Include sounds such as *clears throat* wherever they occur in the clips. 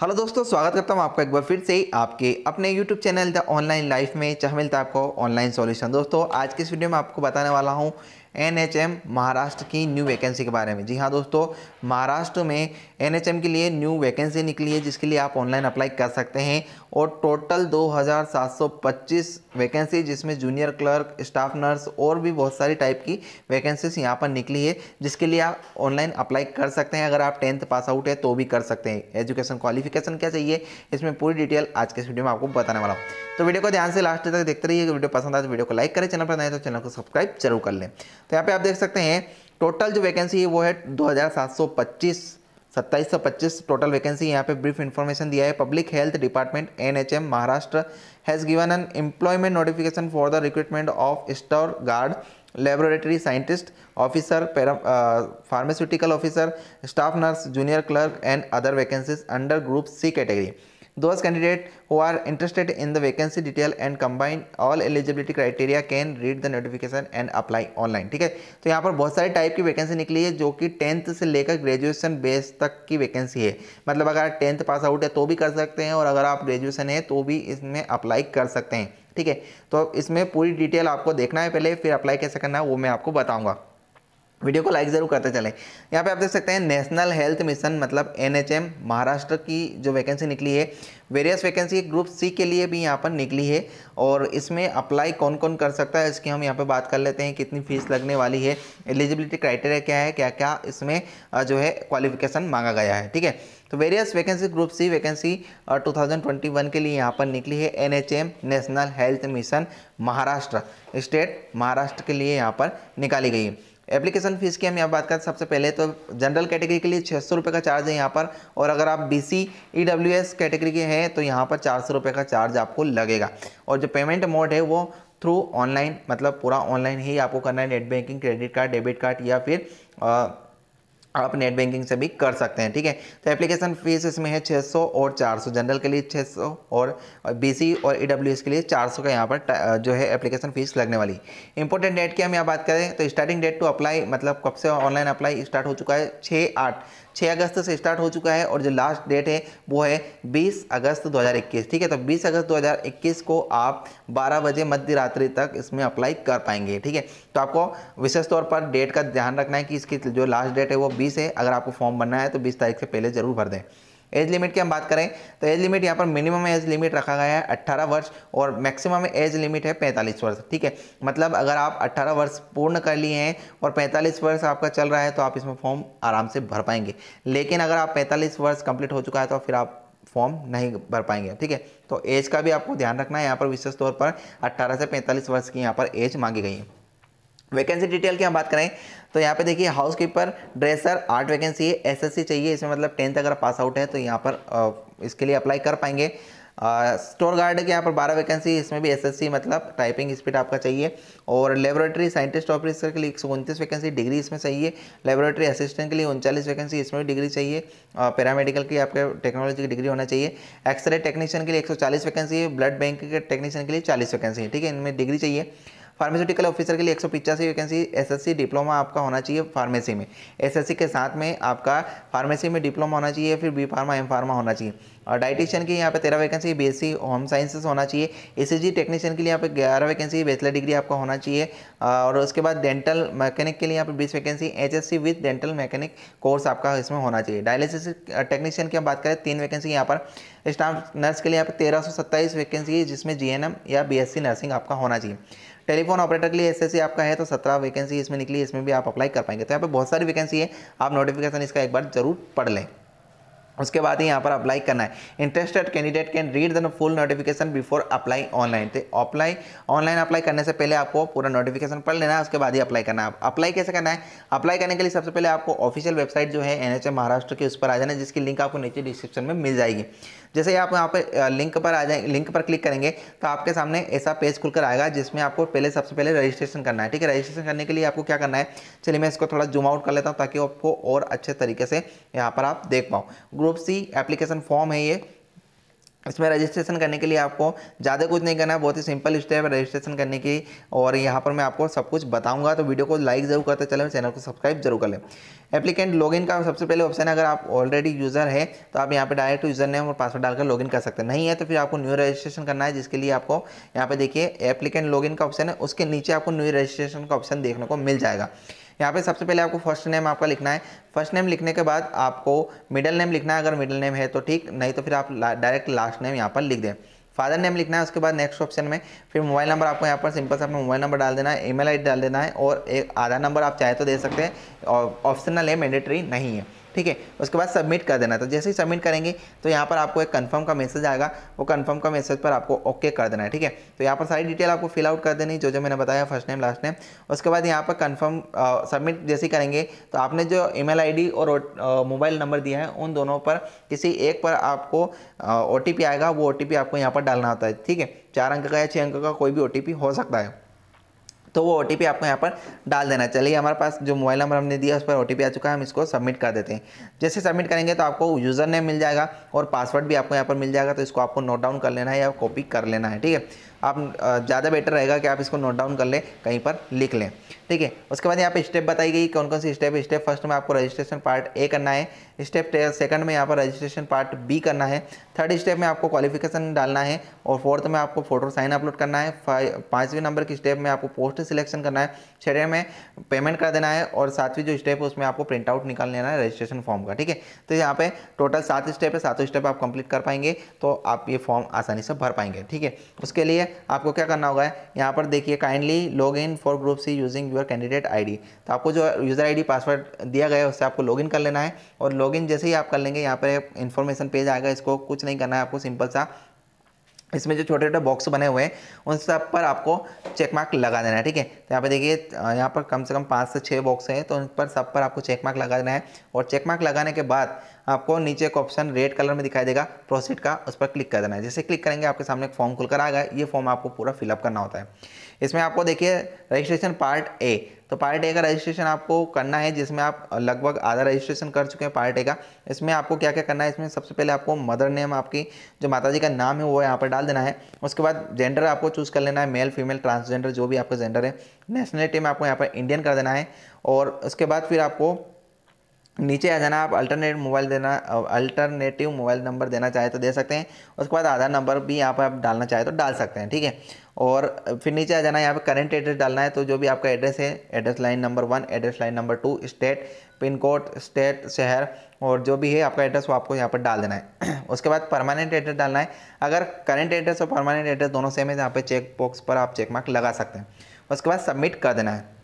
hello दोस्तों स्वागत करता हूँ आपका एक बार फिर से आपके अपने YouTube channel the online life में चाह मिलता है आपको ऑनलाइन सॉल्यूशन दोस्तों आज के इस वीडियो में आपको बताने वाला हूँ एनएचएम महाराष्ट्र की न्यू वैकेंसी के बारे में जी हाँ दोस्तों महाराष्ट्र में एनएचएम के लिए न्यू वैकेंसी निकली है जिसके लिए आप ऑनलाइन अप्लाई कर सकते हैं और टोटल 2725 वैकेंसी जिसमें जूनियर क्लर्क स्टाफ नर्स और भी बहुत सारी टाइप की वैकेंसीज यहाँ पर निकली है जिसके लिए आप ऑनलाइन अप्लाई कर सकते हैं अगर आप टेंथ पास आउट है तो भी कर सकते हैं एजुकेशन क्वालिफिकेशन क्या चाहिए इसमें पूरी डिटेल आज के वीडियो में आपको बताने वाला हूँ तो वीडियो को ध्यान से लास्ट तक देखते रहिए वीडियो पसंद आए तो वीडियो को लाइक करें चैनल पर नए तो चैनल को सब्सक्राइब जरूर कर लें तो यहाँ पे आप देख सकते हैं टोटल जो वैकेंसी है वो है 2725 2725 टोटल वैकेंसी यहाँ पे ब्रीफ इन्फॉर्मेशन दिया है public health department NHM Maharashtra has given an employment notification for the recruitment of store guard laboratory scientist officer pharmaceutical officer staff nurse junior clerk and other vacancies under group C category Those candidate who are interested in the vacancy detail and combine all eligibility criteria can read the notification and apply online ठीक है तो यहाँ पर बहुत सारे type की vacancy निकली है जो कि टेंथ से लेकर ग्रेजुएशन बेस तक की वैकेंसी है मतलब अगर टेंथ पास आउट है तो भी कर सकते हैं और अगर आप ग्रेजुएशन है तो भी इसमें अप्लाई कर सकते हैं ठीक है तो इसमें पूरी डिटेल आपको देखना है पहले फिर अप्लाई कैसे करना है वो मैं आपको बताऊँगा वीडियो को लाइक ज़रूर करते चले यहाँ पे आप देख सकते हैं नेशनल हेल्थ मिशन मतलब एनएचएम महाराष्ट्र की जो वैकेंसी निकली है वेरियस वैकेंसी ग्रुप सी के लिए भी यहाँ पर निकली है और इसमें अप्लाई कौन कौन कर सकता है इसकी हम यहाँ पे बात कर लेते हैं कितनी फ़ीस लगने वाली है एलिजिबिलिटी क्राइटेरिया क्या है क्या क्या इसमें जो है क्वालिफिकेशन मांगा गया है ठीक है तो various vacancy group C vacancy 2021 के लिए यहाँ पर निकली है NHM national health mission Maharashtra state Maharashtra के लिए यहाँ पर निकाली गई है एप्लीकेशन फ़ीस की हम यहाँ बात करें सबसे पहले तो जनरल कैटेगरी के लिए छः सौ रुपये का चार्ज है यहाँ पर और अगर आप B C E W S category के हैं तो यहाँ पर चार सौ रुपये का चार्ज आपको लगेगा और जो पेमेंट मोड है वो थ्रू ऑनलाइन मतलब पूरा ऑनलाइन ही आपको करना है net banking credit card debit card या फिर आ, आप नेट बैंकिंग से भी कर सकते हैं ठीक है तो एप्लीकेशन फ़ीस इसमें है 600 और 400 जनरल के लिए 600 और बीसी और ई के लिए 400 का यहाँ पर जो है एप्लीकेशन फ़ीस लगने वाली इंपॉर्टेंट डेट की हम यहाँ बात करें तो स्टार्टिंग डेट टू अप्लाई मतलब कब से ऑनलाइन अप्लाई स्टार्ट हो चुका है छः आठ छः अगस्त से स्टार्ट हो चुका है और जो लास्ट डेट है वो है बीस अगस्त 2021 ठीक है तो बीस अगस्त 2021 को आप बारह बजे मध्य रात्रि तक इसमें अप्लाई कर पाएंगे ठीक है तो आपको विशेष तौर पर डेट का ध्यान रखना है कि इसकी जो लास्ट डेट है वो बीस है अगर आपको फॉर्म भरना है तो बीस तारीख से पहले ज़रूर भर दें एज लिमिट की हम बात करें तो एज लिमिट यहाँ पर मिनिमम एज लिमिट रखा गया है अट्ठारह वर्ष और मैक्सिमम एज लिमिट है पैंतालीस वर्ष ठीक है मतलब अगर आप अट्ठारह वर्ष पूर्ण कर लिए हैं और पैंतालीस वर्ष आपका चल रहा है तो आप इसमें फॉर्म आराम से भर पाएंगे लेकिन अगर आप पैंतालीस वर्ष कंप्लीट हो चुका है तो फिर आप फॉर्म नहीं भर पाएंगे ठीक है तो एज का भी आपको ध्यान रखना है यहाँ पर विशेष तौर पर 18 से 45 वर्ष की यहाँ पर एज मांगी गई है वैकेंसी डिटेल की हम बात करें तो यहाँ पे देखिए हाउस कीपर ड्रेसर आठ वैकेंसी है एसएससी चाहिए इसमें मतलब टेंथ अगर पास आउट है तो यहाँ पर इसके लिए अप्लाई कर पाएंगे स्टोर गार्ड के यहाँ पर बारह वैकेंसी इसमें भी एसएससी मतलब टाइपिंग स्पीड आपका चाहिए और लेबोरेटरी साइंटिस्ट ऑफिसर के लिए एक उनतीस वैकेंसी डिग्री इसमें चाहिए लेबोरेटरी असिस्टेंट के लिए उनचालीस वैकेंसी इसमें भी डिग्री चाहिए पैरामेडिकल की आपके टेक्नोलॉजी की डिग्री होना चाहिए एक्सरे टेक्नीशियन के लिए एक वैकेंसी है ब्लड बैंक के टेक्नीशियन के लिए चालीस वैकेंसी है ठीक है इनमें डिग्री चाहिए फार्मास्यूटिकल ऑफिसर के लिए एक सौ पिचासी वैकेंसी एसएससी डिप्लोमा आपका होना चाहिए फार्मेसी में एसएससी के साथ में आपका फार्मेसी में डिप्लोमा होना चाहिए फिर बी फार्मा एम फार्मा होना चाहिए और डाइटिशियन की यहाँ पे तेरह वैकेंसी एस होम साइंसेस होना चाहिए एसीजी टेक्नीशियन के लिए यहाँ पे ग्यारह वैकेंसी बैचलर डिग्री आपका होना चाहिए और उसके बाद डेंटल मैकेनिक के लिए यहाँ पे बीस vacancy HSC with dental mechanic course आपका इसमें होना चाहिए डायलिसिस टेक्नीशियन की हम बात करें तीन वैकेंसी यहाँ पर स्टाफ नर्स के लिए यहाँ पर तेरह वैकेंसी है जिसमें जी या बी नर्सिंग आपका होना चाहिए टेलीफोन ऑपरेटर के लिए एस आपका है तो सत्रह वैकेंसी इसमें निकली इसमें भी आप अप्लाई कर पाएंगे तो यहाँ पर बहुत सारी वैकेंसी है आप नोटिफिकेशन इसका एक बार जरूर पढ़ लें उसके बाद ही यहाँ पर अप्लाई करना है interested candidate can read the full notification before apply online तो अप्लाई ऑनलाइन अप्लाई करने से पहले आपको पूरा नोटिफिकेशन पढ़ लेना है उसके बाद ही अप्लाई करना है अप्लाई कैसे करना है अप्लाई करने के लिए सबसे पहले आपको ऑफिशियल वेबसाइट जो है एन महाराष्ट्र की उस पर आ जाना है जिसकी लिंक आपको नीचे डिस्क्रिप्शन में मिल जाएगी जैसे ही आप यहाँ पर लिंक पर आ जाए लिंक पर क्लिक करेंगे तो आपके सामने ऐसा पेज खुलकर आएगा जिसमें आपको पहले सबसे पहले रजिस्ट्रेशन करना है ठीक है रजिस्ट्रेशन करने के लिए आपको क्या करना है चलिए मैं इसको थोड़ा जूम आउट कर लेता हूँ ताकि आपको और अच्छे तरीके से यहाँ पर आप देख पाओ ग्रुप सी एप्लीकेशन फॉर्म है ये इसमें रजिस्ट्रेशन करने के लिए आपको ज़्यादा कुछ नहीं करना है बहुत ही सिंपल स्टेप है रजिस्ट्रेशन करने की और यहाँ पर मैं आपको सब कुछ बताऊंगा तो वीडियो को लाइक जरूर करते चलें चैनल को सब्सक्राइब जरूर कर लें एप्लीकेंट लॉगिन का सबसे पहले ऑप्शन है अगर आप ऑलरेडी यूज़र है तो आप यहाँ पर डायरेक्ट यूज़र नेम और पासवर्ड डालकर लॉगिन कर सकते हैं नहीं है तो फिर आपको न्यू रजिस्ट्रेशन करना है जिसके लिए आपको यहाँ पे देखिए एप्लीकेंट लॉगिन का ऑप्शन है उसके नीचे आपको न्यू रजिस्ट्रेशन का ऑप्शन देखने को मिल जाएगा यहाँ पे सबसे पहले आपको फर्स्ट नेम आपका लिखना है फर्स्ट नेम लिखने के बाद आपको मिडल नेम लिखना है अगर मिडल नेम है तो ठीक नहीं तो फिर आप डायरेक्ट लास्ट नेम यहाँ पर लिख दें फादर नेम लिखना है उसके बाद नेक्स्ट ऑप्शन में फिर मोबाइल नंबर आपको यहाँ पर सिंपल से अपना मोबाइल नंबर डाल देना है ईमेल आईडी डाल देना है और एक आधार नंबर आप चाहे तो दे सकते हैं ऑप्शनल है मैंडेटरी नहीं है ठीक है उसके बाद सबमिट कर देना तो जैसे ही सबमिट करेंगे तो यहाँ पर आपको एक कन्फर्म का मैसेज आएगा वो कन्फर्म का मैसेज पर आपको ओके कर देना है ठीक है तो यहाँ पर सारी डिटेल आपको फिल आउट कर देनी जो जो मैंने बताया फर्स्ट नेम लास्ट नेम उसके बाद यहाँ पर कन्फर्म सबमिट जैसे करेंगे तो आपने जो आई डी और मोबाइल नंबर दिया है उन दोनों पर किसी एक पर आपको ओ आएगा वो ओ आपको यहाँ पर डालना होता है ठीक है चार अंक का या छः अंक का कोई भी ओ हो सकता है तो वो ओ आपको यहाँ पर डाल देना चलिए हमारे पास जो मोबाइल नंबर हमने दिया उस पर ओ आ चुका है हम इसको सबमिट कर देते हैं जैसे सबमिट करेंगे तो आपको यूज़र नेम मिल जाएगा और पासवर्ड भी आपको यहाँ पर मिल जाएगा तो इसको आपको नोट डाउन कर लेना है या कॉपी कर लेना है ठीक है आप ज़्यादा बेटर रहेगा कि आप इसको नोट डाउन कर लें कहीं पर लिख लें ठीक है उसके बाद यहाँ पे स्टेप बताई गई कौन कौन सी स्टेप स्टेप फर्स्ट में आपको रजिस्ट्रेशन पार्ट ए करना है स्टेप सेकंड में यहाँ पर रजिस्ट्रेशन पार्ट बी करना है थर्ड स्टेप में आपको क्वालिफिकेशन डालना है और फोर्थ में आपको फोटो साइन अपलोड करना है पाँचवें नंबर की स्टेप में आपको पोस्ट सिलेक्शन करना है छठे में पेमेंट कर देना है और सातवीं जो स्टेप है उसमें आपको प्रिंट आउट निकाल लेना है रजिस्ट्रेशन फॉर्म का ठीक है तो यहाँ पर टोटल सात स्टेप है सातों स्टेप आप कंप्लीट कर पाएंगे तो आप ये फॉर्म आसानी से भर पाएंगे ठीक है उसके लिए है आपको क्या करना होगा यहाँ पर देखिए kindly log in for group C using your candidate ID तो आपको जो यूज़र आईडी पासवर्ड दिया गया है उससे आपको लॉगिन कर लेना है और लॉगिन जैसे ही आप कर लेंगे यहाँ पर इन्फॉर्मेशन पेज आएगा इसको कुछ नहीं करना है आपको सिंपल सा इसमें जो छोटे छोटे बॉक्स बने हुए हैं उन सब पर आपको चेक मार्क लगा देना है ठीक है तो यहाँ पर देखिए यहाँ पर कम से कम पाँच से छः बॉक्स हैं तो उन पर सब पर आपको चेक मार्क लगा देना है और चेक मार्क लगाने के बाद आपको नीचे एक ऑप्शन रेड कलर में दिखाई देगा प्रोसीड का उस पर क्लिक कर देना है जैसे क्लिक करेंगे आपके सामने एक फॉर्म खुलकर आएगा ये फॉर्म आपको पूरा फिलअप करना होता है इसमें आपको देखिए रजिस्ट्रेशन पार्ट ए तो पार्ट ए का रजिस्ट्रेशन आपको करना है जिसमें आप लगभग आधा रजिस्ट्रेशन कर चुके हैं पार्ट ए का इसमें आपको क्या क्या करना है इसमें सबसे पहले आपको मदर नेम आपकी जो माता जी का नाम है वो यहाँ पर डाल देना है उसके बाद जेंडर आपको चूज़ कर लेना है मेल फीमेल ट्रांसजेंडर जो भी आपका जेंडर है नेशनलिटी में आपको यहाँ पर इंडियन कर देना है और उसके बाद फिर आपको नीचे आ जाना आप अल्टरनेट मोबाइल देना अल्टरनेटिव मोबाइल नंबर देना चाहे तो दे सकते हैं उसके बाद आधार नंबर भी यहाँ पर आप डालना चाहे तो डाल सकते हैं ठीक है और फिर नीचे आ जाना है यहाँ पे करंट एड्रेस डालना है तो जो भी आपका एड्रेस है address line number one address line number two state pin code state शहर और जो भी है आपका एड्रेस वो आपको यहाँ पर डाल देना है *clears throat* उसके बाद परमानेंट एड्रेस डालना है अगर करंट एड्रेस और परमानेंट एड्रेस दोनों सेम है तो यहाँ पर चेक बॉक्स पर आप चेक मार्क लगा सकते हैं उसके बाद सबमिट कर देना है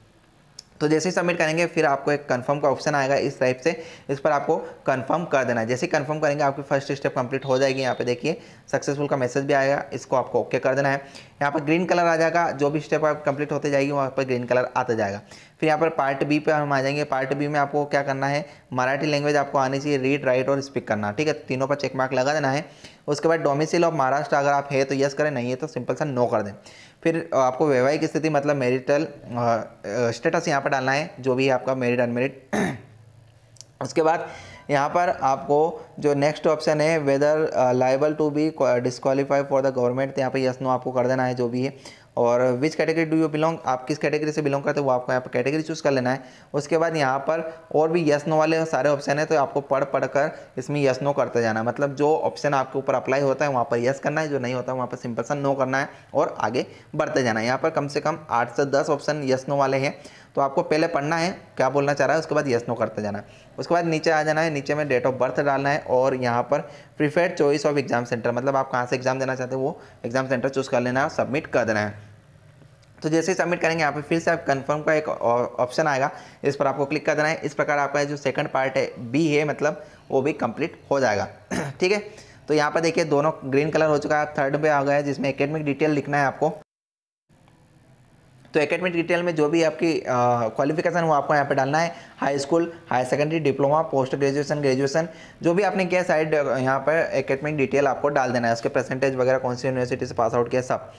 तो जैसे ही सबमिट करेंगे फिर आपको एक कन्फर्म का ऑप्शन आएगा इस टाइप से इस पर आपको कन्फर्म कर देना है जैसे ही कन्फर्म करेंगे आपकी फर्स्ट स्टेप कंप्लीट हो जाएगी यहाँ पे देखिए सक्सेसफुल का मैसेज भी आएगा इसको आपको ओके कर देना है यहाँ पर ग्रीन कलर आ जाएगा जो भी स्टेप आप कंप्लीट होते जाएगी वहाँ पर ग्रीन कलर आता जाएगा फिर यहाँ पर पार्ट बी पर हम आ जाएंगे पार्ट बी में आपको क्या करना है मराठी लैंग्वेज आपको आनी चाहिए रीड राइट और स्पीक करना ठीक है तीनों पर चेक मार्क लगा देना है उसके बाद डोमिसिल ऑफ महाराष्ट्र अगर आप है तो यस करें नहीं है तो सिंपल सा नो कर दें फिर आपको वैवाहिक स्थिति मतलब मेरिटल स्टेटस यहाँ पर डालना है जो भी आपका मेरिट अनमेरिट *clears throat* उसके बाद यहाँ पर आपको जो नेक्स्ट ऑप्शन है whether liable to be disqualify for the government यहाँ पर यस नो आपको कर देना है जो भी है और which category do you belong आप किस कैटेगरी से बिलोंग करते हो वो आपको यहाँ पर कैटेगरी चूज़ कर लेना है उसके बाद यहाँ पर और भी यस नो वाले सारे ऑप्शन है तो आपको पढ़ पढ़ कर इसमें यस नो करते जाना है मतलब जो ऑप्शन आपके ऊपर अप्लाई होता है वहाँ पर यस करना है जो नहीं होता है वहाँ पर सिंपल सा नो करना है और आगे बढ़ते जाना है यहाँ पर कम से कम आठ से दस ऑप्शन यस नो वाले हैं तो आपको पहले पढ़ना है क्या बोलना चाह रहा है उसके बाद यस नो करते जाना है उसके बाद नीचे आ जाना है नीचे में डेट ऑफ बर्थ डालना है और यहाँ पर preferred choice of exam centre मतलब आप कहाँ से एग्जाम देना चाहते हो वो एग्जाम सेंटर चूज़ कर लेना है और सबमिट कर देना है तो जैसे ही सबमिट करेंगे यहाँ पे फिर से आप कंफर्म का एक ऑप्शन आएगा इस पर आपको क्लिक कर देना है इस प्रकार आपका जो सेकंड पार्ट है बी है मतलब वो भी कंप्लीट हो जाएगा *clears throat* ठीक है तो यहाँ पर देखिए दोनों ग्रीन कलर हो चुका है थर्ड पे आ गया है जिसमें एकेडमिक डिटेल लिखना है आपको तो एकेडमिक डिटेल में जो भी आपकी क्वालिफिकेशन वो आपको यहाँ पे डालना है high school high secondary diploma post graduation graduation जो भी आपने किया साइड यहाँ पर एकेडमिक डिटेल आपको डाल देना है उसके परसेंटेज वगैरह कौन सी यूनिवर्सिटी से पास आउट किया सब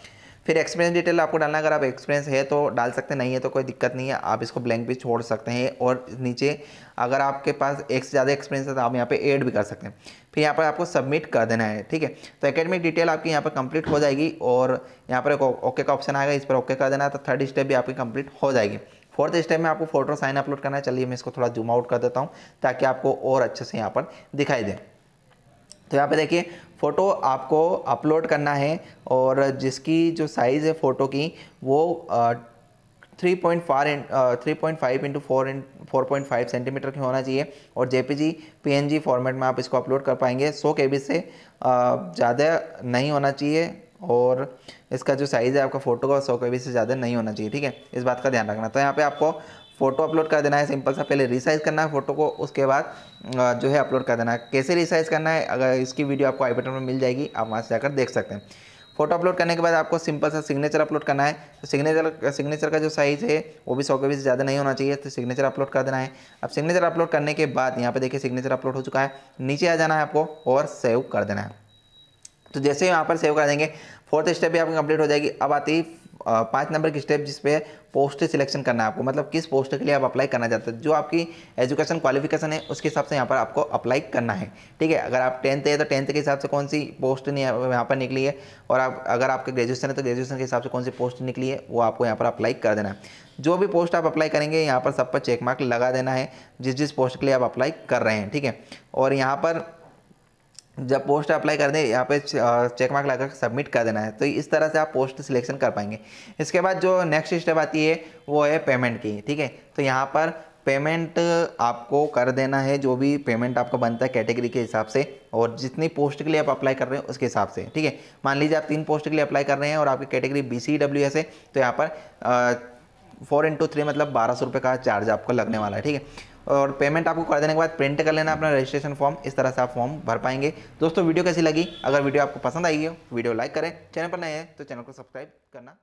फिर एक्सपीरियंस डिटेल आपको डालना अगर आप एक्सपीरियंस है तो डाल सकते नहीं है तो कोई दिक्कत नहीं है आप इसको ब्लैंक भी छोड़ सकते हैं और नीचे अगर आपके पास एक से ज़्यादा एक्सपीरियंस है तो आप यहाँ पे ऐड भी कर सकते हैं फिर यहाँ पर आपको सबमिट कर देना है ठीक है तो एकेडमिक डिटेल आपकी यहाँ पर कंप्लीट हो जाएगी और यहाँ पर एक ओके का ऑप्शन आएगा इस पर ओके कर देना तो थर्ड स्टेप भी आपकी कंप्लीट हो जाएगी फोर्थ स्टेप में आपको फोटो साइन अपलोड करना है चलिए मैं इसको थोड़ा जूम आउट कर देता हूँ ताकि आपको और अच्छे से यहाँ पर दिखाई दे तो यहाँ पे देखिए फ़ोटो आपको अपलोड करना है और जिसकी जो साइज़ है फ़ोटो की वो three point four three point five into four into four point five centimetre की होना चाहिए और पी जी फॉर्मेट में आप इसको अपलोड कर पाएंगे सौ के से ज़्यादा नहीं होना चाहिए और इसका जो साइज़ है आपका फ़ोटो का सौ के से ज़्यादा नहीं होना चाहिए ठीक है इस बात का ध्यान रखना तो यहाँ पे आपको फ़ोटो अपलोड कर देना है सिंपल सा पहले रिसाइज करना है फ़ोटो को उसके बाद जो है अपलोड कर देना है कैसे रिसाइज करना है अगर इसकी वीडियो आपको आई बटन में मिल जाएगी आप वहाँ से जाकर देख सकते हैं फोटो अपलोड करने के बाद आपको सिंपल सा सिग्नेचर अपलोड करना है तो सिग्नेचर सिग्नेचर का जो साइज़ है वो भी सौ के बीस ज़्यादा नहीं होना चाहिए तो सिग्नेचर अपलोड कर देना है अब सिग्नेचर अपलोड करने के बाद यहाँ पे देखिए सिग्नेचर अपलोड हो चुका है नीचे आ जाना है आपको और सेव कर देना है तो जैसे यहाँ पर सेव कर देंगे फोर्थ स्टेप भी आपकी कंप्लीट हो जाएगी अब आती पाँच नंबर की स्टेप जिस पे पोस्ट सिलेक्शन करना है आपको मतलब किस पोस्ट के लिए आप अप्लाई करना चाहते हैं जो आपकी एजुकेशन क्वालिफिकेशन है उसके हिसाब से यहाँ पर आपको अप्लाई करना है ठीक है अगर आप टेंथ है तो टेंथ के हिसाब से कौन सी पोस्ट यहाँ पर निकली है और आप अगर आपके ग्रेजुएसन है तो ग्रेजुएशन के हिसाब से कौन सी पोस्ट निकली है वो आपको यहाँ पर अप्लाई कर देना है जो भी पोस्ट आप अप्लाई करेंगे यहाँ पर सब पर चेक मार्क लगा देना है जिस जिस पोस्ट के लिए आप अप्लाई कर रहे हैं ठीक है और यहाँ पर जब पोस्ट अप्लाई कर दें यहाँ पे चेक मार्क लगा कर सबमिट कर देना है तो इस तरह से आप पोस्ट सिलेक्शन कर पाएंगे इसके बाद जो नेक्स्ट स्टेप आती है वो है पेमेंट की ठीक है तो यहाँ पर पेमेंट आपको कर देना है जो भी पेमेंट आपका बनता है कैटेगरी के हिसाब से और जितनी पोस्ट के लिए आप अप्लाई कर रहे हैं उसके हिसाब से ठीक है मान लीजिए आप तीन पोस्ट के लिए अप्लाई कर रहे हैं और आपकी category B C W S है तो यहाँ पर फोर इंटू थ्री मतलब बारह सौ रुपये का चार्ज आपको लगने वाला है ठीक है और पेमेंट आपको कर देने के बाद प्रिंट कर लेना अपना रजिस्ट्रेशन फॉर्म इस तरह से आप फॉर्म भर पाएंगे दोस्तों वीडियो कैसी लगी अगर वीडियो आपको पसंद आई हो वीडियो लाइक करें चैनल पर नए हैं तो चैनल को सब्सक्राइब करना